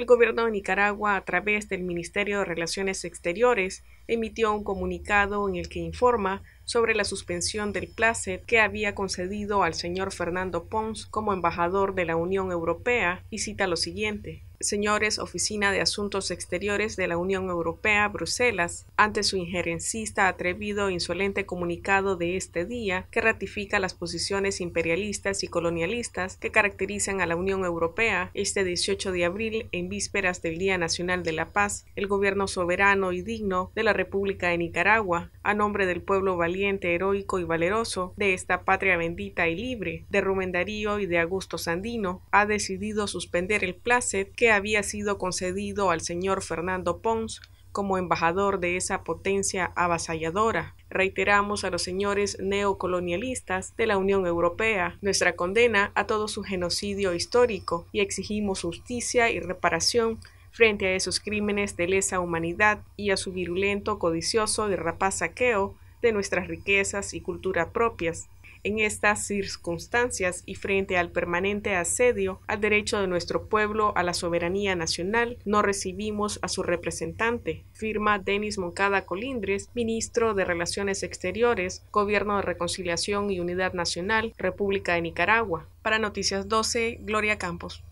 el gobierno de Nicaragua, a través del Ministerio de Relaciones Exteriores, emitió un comunicado en el que informa sobre la suspensión del placet que había concedido al señor Fernando Pons como embajador de la Unión Europea y cita lo siguiente señores Oficina de Asuntos Exteriores de la Unión Europea, Bruselas, ante su injerencista atrevido e insolente comunicado de este día que ratifica las posiciones imperialistas y colonialistas que caracterizan a la Unión Europea este 18 de abril en vísperas del Día Nacional de la Paz, el gobierno soberano y digno de la República de Nicaragua a nombre del pueblo valiente, heroico y valeroso de esta patria bendita y libre, de Rumendarío y de Augusto Sandino, ha decidido suspender el placet que había sido concedido al señor Fernando Pons como embajador de esa potencia avasalladora. Reiteramos a los señores neocolonialistas de la Unión Europea nuestra condena a todo su genocidio histórico y exigimos justicia y reparación Frente a esos crímenes de lesa humanidad y a su virulento, codicioso y rapaz saqueo de nuestras riquezas y cultura propias, en estas circunstancias y frente al permanente asedio al derecho de nuestro pueblo a la soberanía nacional, no recibimos a su representante, firma Denis Moncada Colindres, ministro de Relaciones Exteriores, Gobierno de Reconciliación y Unidad Nacional, República de Nicaragua. Para Noticias 12, Gloria Campos.